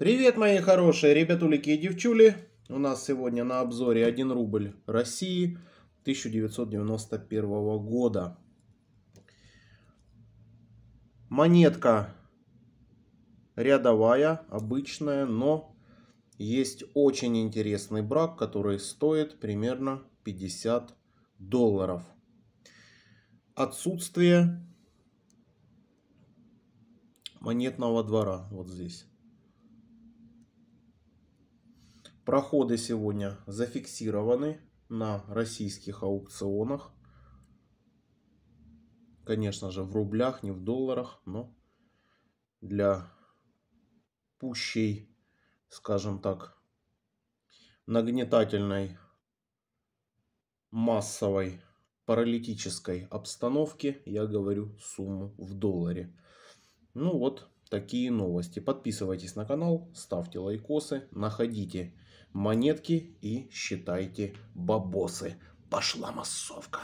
Привет, мои хорошие ребятулики и девчули. У нас сегодня на обзоре 1 рубль России 1991 года. Монетка рядовая, обычная, но есть очень интересный брак, который стоит примерно 50 долларов. Отсутствие монетного двора вот здесь. Проходы сегодня зафиксированы на российских аукционах. Конечно же в рублях, не в долларах, но для пущей, скажем так, нагнетательной массовой паралитической обстановки я говорю сумму в долларе. Ну вот, такие новости. Подписывайтесь на канал, ставьте лайкосы, находите монетки и считайте бабосы. Пошла массовка!